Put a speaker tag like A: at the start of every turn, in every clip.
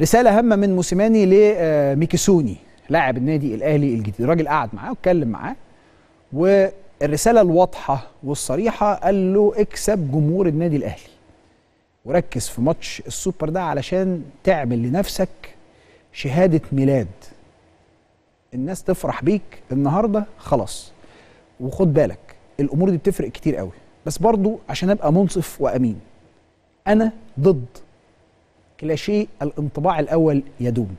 A: رساله هامه من موسيماني لميكيسوني آه، لاعب النادي الاهلي الجديد الراجل قعد معاه واتكلم معاه والرساله الواضحه والصريحه قال له اكسب جمهور النادي الاهلي وركز في ماتش السوبر ده علشان تعمل لنفسك شهاده ميلاد الناس تفرح بيك النهارده خلاص وخد بالك الامور دي بتفرق كتير قوي بس برضو عشان ابقى منصف وامين انا ضد إلى شيء الانطباع الأول يدوم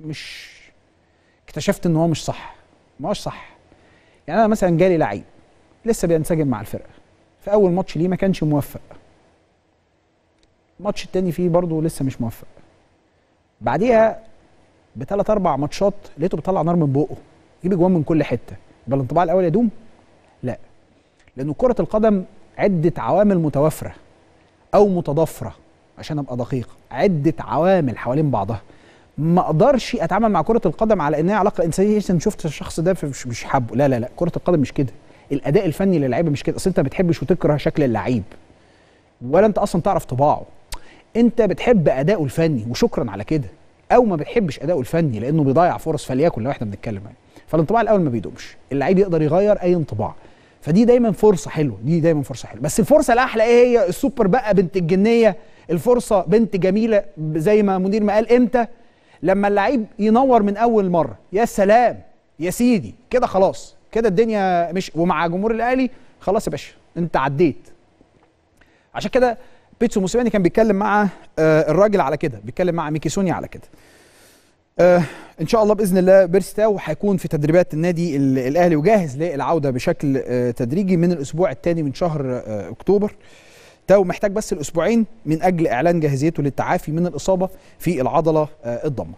A: مش اكتشفت ان هو مش صح ما هوش صح يعني انا مثلا جالي لعيب لسه بينسجم مع الفرقه في اول ماتش ليه ما كانش موفق الماتش التاني فيه برضه لسه مش موفق بعديها بثلاث اربع ماتشات لقيته بيطلع نار من بقه يجيب جوان من كل حته يبقى الانطباع الاول يدوم لا لان كره القدم عده عوامل متوافره او متضافره عشان ابقى دقيق عده عوامل حوالين بعضها ما اقدرش اتعامل مع كره القدم على انها علاقه انسانيه إيه، انت شفت الشخص ده مش مش حابه لا لا لا كره القدم مش كده الاداء الفني للعيبه مش كده اصل انت ما بتحبش وتكره شكل اللعيب ولا انت اصلا تعرف طباعه انت بتحب اداؤه الفني وشكرا على كده او ما بتحبش اداؤه الفني لانه بيضيع فرص فليكن لو احنا بنتكلم يعني فالانطباع الاول ما بيدومش اللعيب يقدر يغير اي انطباع فدي دايما فرصه حلوه دي دايما فرصه حلوه بس الفرصه الاحلى ايه هي السوبر بقى بنت الجنيه الفرصه بنت جميله زي ما منير ما قال امتى لما اللعيب ينور من اول مره يا سلام يا سيدي كده خلاص كده الدنيا مش ومع جمهور الاهلي خلاص يا باشا انت عديت عشان كده بيتسو موسيماني كان بيتكلم مع آه، الراجل على كده بيتكلم مع ميكيسوني على كده آه ان شاء الله باذن الله بيرستاو هيكون في تدريبات النادي الاهلي وجاهز للعوده بشكل آه تدريجي من الاسبوع الثاني من شهر آه اكتوبر تاو محتاج بس الاسبوعين من اجل اعلان جاهزيته للتعافي من الاصابه في العضله آه، الضامه